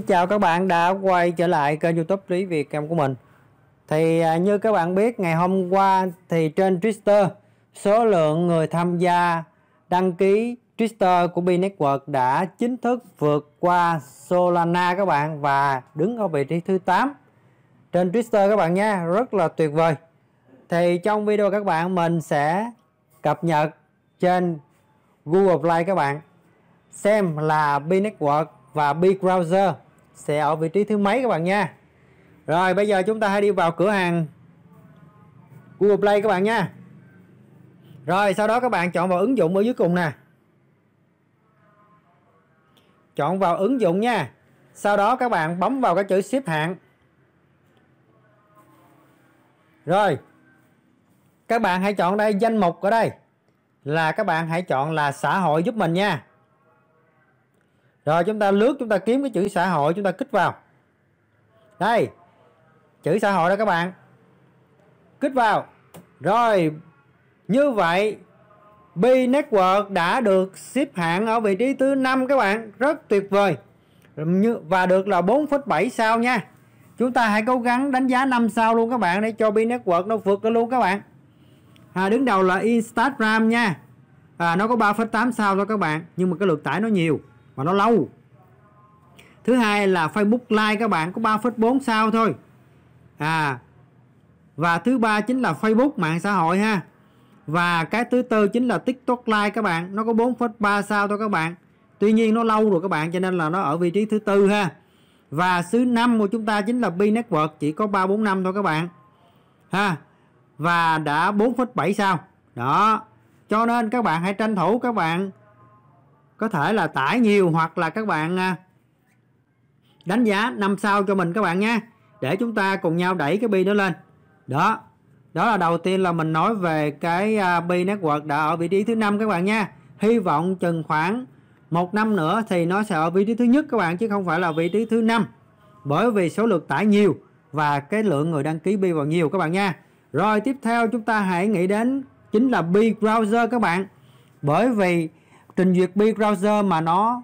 xin chào các bạn đã quay trở lại kênh youtube Lý Việt Em của mình Thì à, như các bạn biết ngày hôm qua thì trên Twitter Số lượng người tham gia đăng ký Twitter của B-Network đã chính thức vượt qua Solana các bạn Và đứng ở vị trí thứ 8 trên Twitter các bạn nha Rất là tuyệt vời Thì trong video các bạn mình sẽ cập nhật trên Google Play các bạn Xem là B-Network và Big Browser sẽ ở vị trí thứ mấy các bạn nha rồi bây giờ chúng ta hãy đi vào cửa hàng Google Play các bạn nha rồi sau đó các bạn chọn vào ứng dụng ở dưới cùng nè chọn vào ứng dụng nha sau đó các bạn bấm vào cái chữ xếp hạng rồi các bạn hãy chọn đây danh mục ở đây là các bạn hãy chọn là xã hội giúp mình nha rồi chúng ta lướt chúng ta kiếm cái chữ xã hội chúng ta kích vào đây chữ xã hội đó các bạn kích vào rồi như vậy B Network đã được xếp hạng ở vị trí thứ năm các bạn rất tuyệt vời và được là 4,7 sao nha chúng ta hãy cố gắng đánh giá 5 sao luôn các bạn để cho B Network nó vượt luôn các bạn à, đứng đầu là Instagram nha à, nó có 3,8 sao thôi các bạn nhưng mà cái lượt tải nó nhiều và nó lâu thứ hai là Facebook like các bạn có 3,4 sao thôi à và thứ ba chính là Facebook mạng xã hội ha và cái thứ tư chính là TikTok like các bạn nó có 4,3 sao thôi các bạn tuy nhiên nó lâu rồi các bạn cho nên là nó ở vị trí thứ tư ha và thứ năm của chúng ta chính là Bi Network chỉ có năm thôi các bạn ha và đã 4,7 sao đó cho nên các bạn hãy tranh thủ các bạn có thể là tải nhiều hoặc là các bạn à, đánh giá năm sau cho mình các bạn nhé để chúng ta cùng nhau đẩy cái bi nó lên đó đó là đầu tiên là mình nói về cái à, bi network đã ở vị trí thứ năm các bạn nha hy vọng chừng khoảng một năm nữa thì nó sẽ ở vị trí thứ nhất các bạn chứ không phải là vị trí thứ năm bởi vì số lượt tải nhiều và cái lượng người đăng ký bi vào nhiều các bạn nha rồi tiếp theo chúng ta hãy nghĩ đến chính là bi browser các bạn bởi vì trình duyệt bi browser mà nó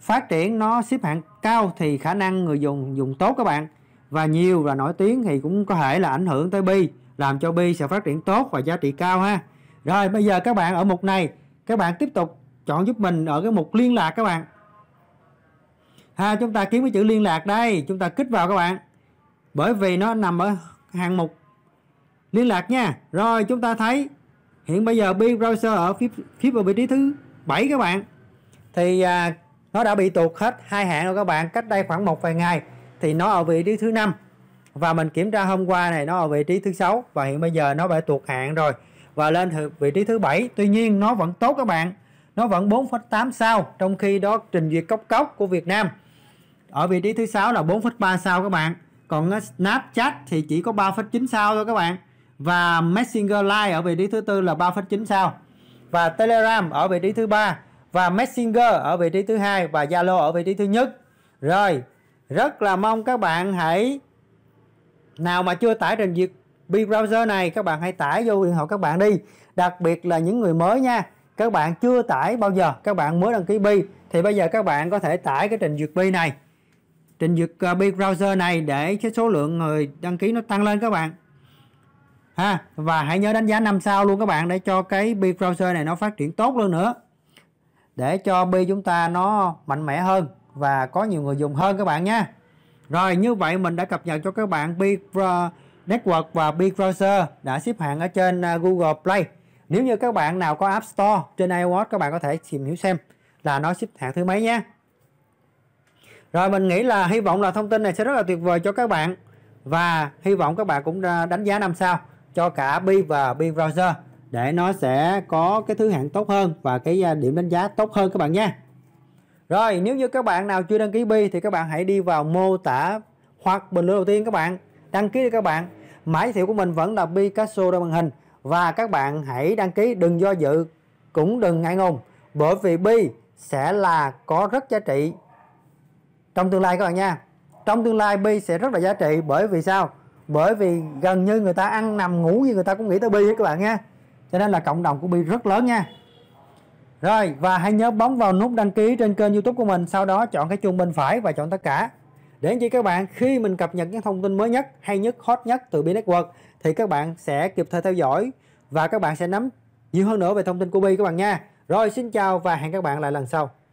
phát triển nó xếp hạng cao thì khả năng người dùng dùng tốt các bạn và nhiều và nổi tiếng thì cũng có thể là ảnh hưởng tới bi làm cho bi sẽ phát triển tốt và giá trị cao ha rồi bây giờ các bạn ở mục này các bạn tiếp tục chọn giúp mình ở cái mục liên lạc các bạn ha chúng ta kiếm cái chữ liên lạc đây chúng ta kích vào các bạn bởi vì nó nằm ở hạng mục liên lạc nha rồi chúng ta thấy hiện bây giờ bi browser ở phía, phía vị trí thứ 7 các bạn thì à, nó đã bị tụt hết hai hạng rồi các bạn cách đây khoảng một vài ngày thì nó ở vị trí thứ năm và mình kiểm tra hôm qua này nó ở vị trí thứ sáu và hiện bây giờ nó bị tụt hạng rồi và lên vị trí thứ bảy tuy nhiên nó vẫn tốt các bạn nó vẫn 4,8 sao trong khi đó trình duyệt cốc cốc của Việt Nam ở vị trí thứ sáu là 4,3 sao các bạn còn Snapchat thì chỉ có 3,9 sao thôi các bạn và Messenger Live ở vị trí thứ tư là 3,9 sao và Telegram ở vị trí thứ ba và Messenger ở vị trí thứ hai và Zalo ở vị trí thứ nhất. Rồi, rất là mong các bạn hãy nào mà chưa tải trình duyệt browser này các bạn hãy tải vô điện thoại các bạn đi. Đặc biệt là những người mới nha. Các bạn chưa tải bao giờ, các bạn mới đăng ký bi thì bây giờ các bạn có thể tải cái trình duyệt bi này. Trình duyệt ờ, bi browser này để cái số lượng người đăng ký nó tăng lên các bạn ha và hãy nhớ đánh giá 5 sao luôn các bạn để cho cái bi browser này nó phát triển tốt hơn nữa để cho B chúng ta nó mạnh mẽ hơn và có nhiều người dùng hơn các bạn nha rồi như vậy mình đã cập nhật cho các bạn B ờ, network và B browser đã xếp hạng ở trên ờ, Google Play nếu như các bạn nào có App Store trên iOS các bạn có thể tìm hiểu xem là nó xếp hạng thứ mấy nhé rồi mình nghĩ là hy vọng là thông tin này sẽ rất là tuyệt vời cho các bạn và hy vọng các bạn cũng ờ, đánh giá năm sao cho cả bi và bi browser để nó sẽ có cái thứ hạng tốt hơn và cái à, điểm đánh giá tốt hơn các bạn nha rồi nếu như các bạn nào chưa đăng ký bi thì các bạn hãy đi vào mô tả hoặc bình luận đầu tiên các bạn đăng ký đi các bạn mã thiệu của mình vẫn là Picasso ra màn hình và các bạn hãy đăng ký đừng do dự cũng đừng ngại ngùng bởi vì bi sẽ là có rất giá trị trong tương lai các bạn nha trong tương lai bi sẽ rất là giá trị bởi vì sao bởi vì gần như người ta ăn nằm ngủ như người ta cũng nghĩ tới bi các bạn nha cho nên là cộng đồng của bi rất lớn nha rồi và hãy nhớ bấm vào nút đăng ký trên kênh youtube của mình sau đó chọn cái chuông bên phải và chọn tất cả để chỉ các bạn khi mình cập nhật những thông tin mới nhất hay nhất hot nhất từ bi network thì các bạn sẽ kịp thời theo dõi và các bạn sẽ nắm nhiều hơn nữa về thông tin của bi các bạn nha rồi xin chào và hẹn các bạn lại lần sau